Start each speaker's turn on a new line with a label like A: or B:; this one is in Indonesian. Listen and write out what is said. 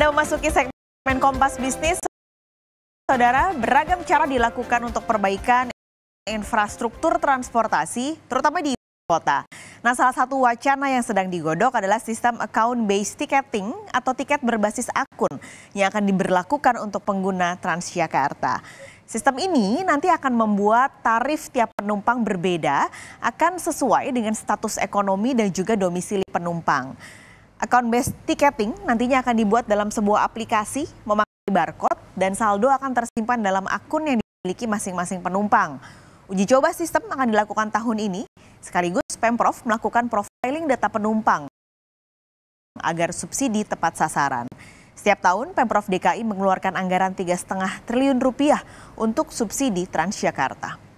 A: Anda memasuki segmen Kompas Bisnis. Saudara, beragam cara dilakukan untuk perbaikan infrastruktur transportasi, terutama di kota. Nah, salah satu wacana yang sedang digodok adalah sistem account-based ticketing atau tiket berbasis akun yang akan diberlakukan untuk pengguna Transjakarta. Sistem ini nanti akan membuat tarif tiap penumpang berbeda, akan sesuai dengan status ekonomi dan juga domisili penumpang. Account based ticketing nantinya akan dibuat dalam sebuah aplikasi memakai barcode dan saldo akan tersimpan dalam akun yang dimiliki masing-masing penumpang. Uji coba sistem akan dilakukan tahun ini sekaligus Pemprov melakukan profiling data penumpang agar subsidi tepat sasaran. Setiap tahun Pemprov DKI mengeluarkan anggaran 3,5 triliun rupiah untuk subsidi Transjakarta.